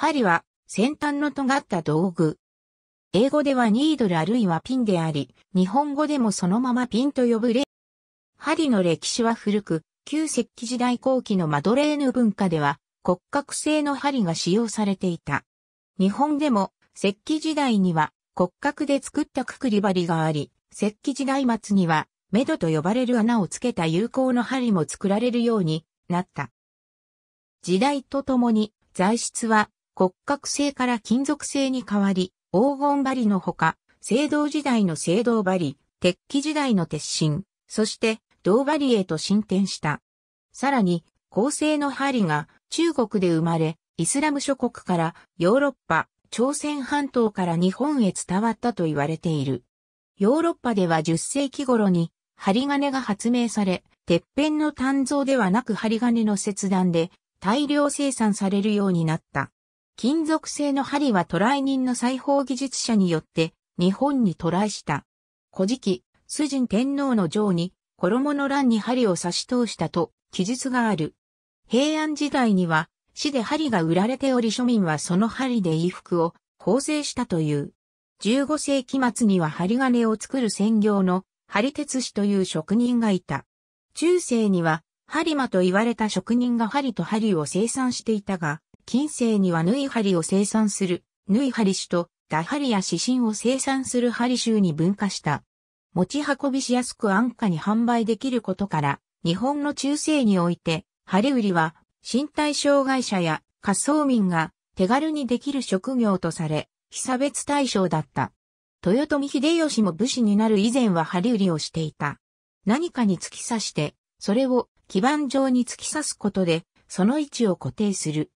針は先端の尖った道具。英語ではニードルあるいはピンであり、日本語でもそのままピンと呼ぶ例。針の歴史は古く、旧石器時代後期のマドレーヌ文化では骨格製の針が使用されていた。日本でも石器時代には骨格で作ったくくり針があり、石器時代末にはメドと呼ばれる穴をつけた有効の針も作られるようになった。時代とともに材質は骨格製から金属製に変わり、黄金針のほか、青銅時代の青銅針、鉄器時代の鉄心、そして銅針へと進展した。さらに、鋼製の針が中国で生まれ、イスラム諸国からヨーロッパ、朝鮮半島から日本へ伝わったと言われている。ヨーロッパでは10世紀頃に針金が発明され、てっぺんの鍛造ではなく針金の切断で大量生産されるようになった。金属製の針は渡来人の裁縫技術者によって日本に渡来した。古事記、崇神天皇の城に衣の欄に針を差し通したと記述がある。平安時代には市で針が売られており庶民はその針で衣服を縫製したという。15世紀末には針金を作る専業の針鉄師という職人がいた。中世には針間と言われた職人が針と針を生産していたが、近世には縫い針を生産する、縫い針種と、打針や指針を生産する針種に分化した。持ち運びしやすく安価に販売できることから、日本の中世において、針売りは、身体障害者や仮想民が手軽にできる職業とされ、被差別対象だった。豊臣秀吉も武士になる以前は針売りをしていた。何かに突き刺して、それを基板上に突き刺すことで、その位置を固定する。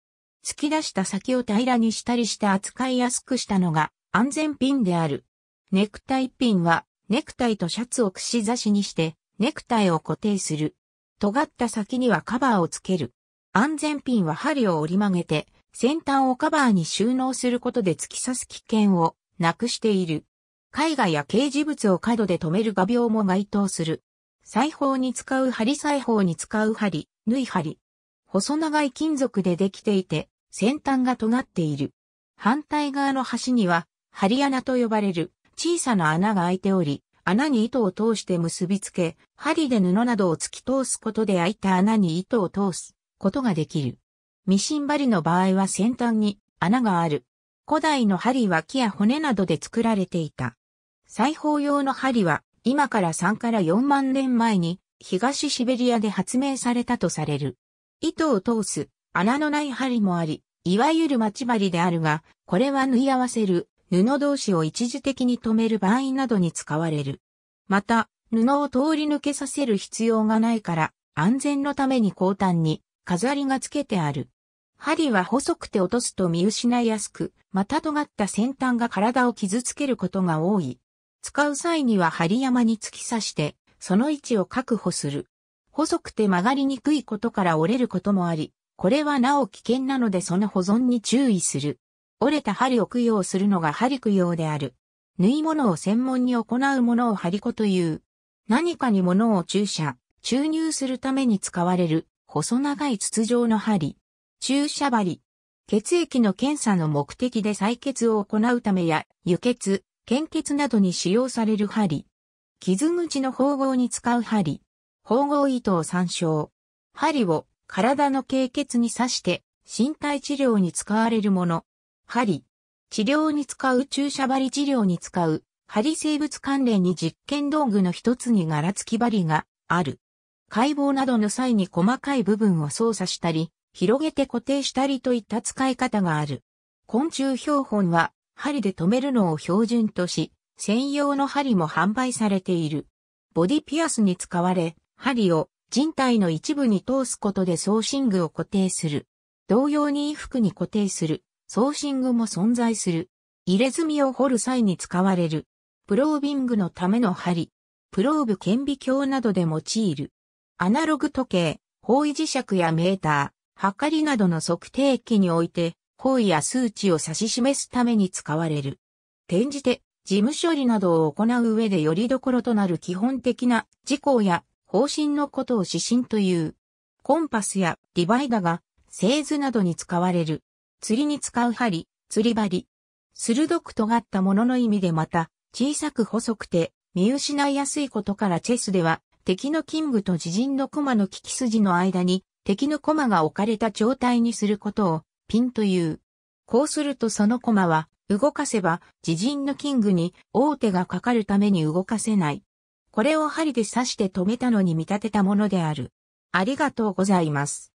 突き出した先を平らにしたりして扱いやすくしたのが安全ピンである。ネクタイピンは、ネクタイとシャツを串刺しにして、ネクタイを固定する。尖った先にはカバーをつける。安全ピンは針を折り曲げて、先端をカバーに収納することで突き刺す危険をなくしている。絵画や掲示物を角で留める画鋲も該当する。裁縫に使う針裁縫に使う針、縫い針。細長い金属でできていて、先端が尖っている。反対側の端には、針穴と呼ばれる小さな穴が開いており、穴に糸を通して結びつけ、針で布などを突き通すことで開いた穴に糸を通すことができる。ミシン針の場合は先端に穴がある。古代の針は木や骨などで作られていた。裁縫用の針は今から3から4万年前に東シベリアで発明されたとされる。糸を通す穴のない針もあり、いわゆる待ち針であるが、これは縫い合わせる布同士を一時的に止める場合などに使われる。また、布を通り抜けさせる必要がないから、安全のために後端に飾りがつけてある。針は細くて落とすと見失いやすく、また尖った先端が体を傷つけることが多い。使う際には針山に突き刺して、その位置を確保する。細くて曲がりにくいことから折れることもあり、これはなお危険なのでその保存に注意する。折れた針を供養するのが針供養である。縫い物を専門に行うものを針子という。何かに物を注射、注入するために使われる、細長い筒状の針。注射針。血液の検査の目的で採血を行うためや、輸血、献血などに使用される針。傷口の縫合に使う針。縫合糸を参照。針を体の経血に刺して身体治療に使われるもの。針。治療に使う注射針治療に使う針生物関連に実験道具の一つに柄付き針がある。解剖などの際に細かい部分を操作したり、広げて固定したりといった使い方がある。昆虫標本は針で止めるのを標準とし、専用の針も販売されている。ボディピアスに使われ、針を人体の一部に通すことで送信具を固定する。同様に衣服に固定する送信具も存在する。入れ墨を掘る際に使われる。プロービングのための針。プローブ顕微鏡などで用いる。アナログ時計、方位磁石やメーター、測りなどの測定器において、方位や数値を指し示すために使われる。転じて、事務処理などを行う上でよりどころとなる基本的な事項や方針のことを指針という。コンパスやリバイダが製図などに使われる。釣りに使う針、釣り針。鋭く尖ったものの意味でまた、小さく細くて、見失いやすいことからチェスでは、敵のキングと自陣の駒の利き筋の間に、敵の駒が置かれた状態にすることを、ピンという。こうするとその駒は、動かせば、自陣のキングに王手がかかるために動かせない。これを針で刺して止めたのに見立てたものである。ありがとうございます。